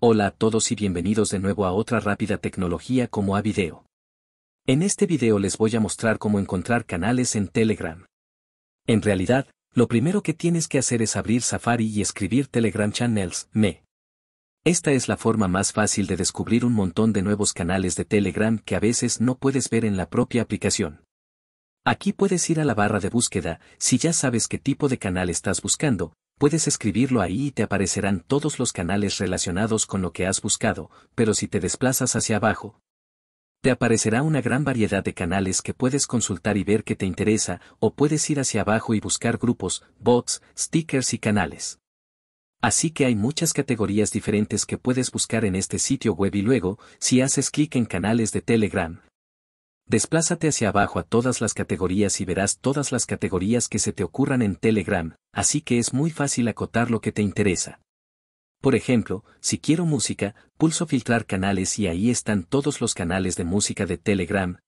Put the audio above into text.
Hola a todos y bienvenidos de nuevo a otra rápida tecnología como a video. En este video les voy a mostrar cómo encontrar canales en Telegram. En realidad, lo primero que tienes que hacer es abrir Safari y escribir Telegram Channels, me. Esta es la forma más fácil de descubrir un montón de nuevos canales de Telegram que a veces no puedes ver en la propia aplicación. Aquí puedes ir a la barra de búsqueda, si ya sabes qué tipo de canal estás buscando, puedes escribirlo ahí y te aparecerán todos los canales relacionados con lo que has buscado, pero si te desplazas hacia abajo, te aparecerá una gran variedad de canales que puedes consultar y ver que te interesa, o puedes ir hacia abajo y buscar grupos, bots, stickers y canales. Así que hay muchas categorías diferentes que puedes buscar en este sitio web y luego, si haces clic en canales de Telegram, desplázate hacia abajo a todas las categorías y verás todas las categorías que se te ocurran en Telegram, así que es muy fácil acotar lo que te interesa. Por ejemplo, si quiero música, pulso filtrar canales y ahí están todos los canales de música de Telegram,